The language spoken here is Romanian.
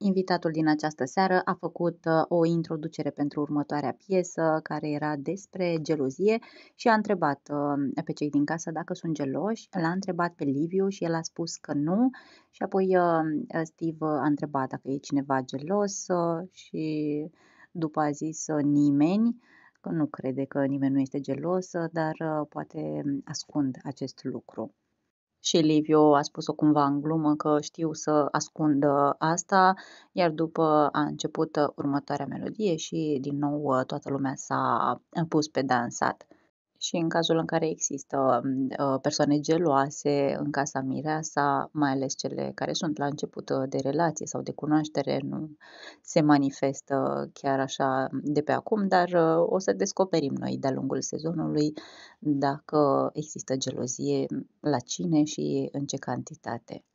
Invitatul din această seară a făcut uh, o introducere pentru următoarea piesă, care era despre gelozie și a întrebat um, pe cei din casă dacă sunt geloși, l-a întrebat pe Liviu și el a spus că nu și apoi um, Steve uh, a întrebat dacă e cineva gelos uh, și după a zis nimeni, că nu crede că nimeni nu este gelos, dar poate um, ascund acest lucru și Liviu a spus-o cumva în glumă că știu să ascundă asta, iar după a început uh, următoarea melodie și din nou uh, toată lumea s-a uh, pus pe dansat. Și în cazul în care există mm, uh, persoane geloase în casa mireasa, mai ales cele care sunt la început uh, de relație sau de cunoaștere, nu se manifestă chiar așa mm, de pe acum, dar uh, o să descoperim noi de-a lungul sezonului dacă există gelozie mm, la cine și în ce cantitate.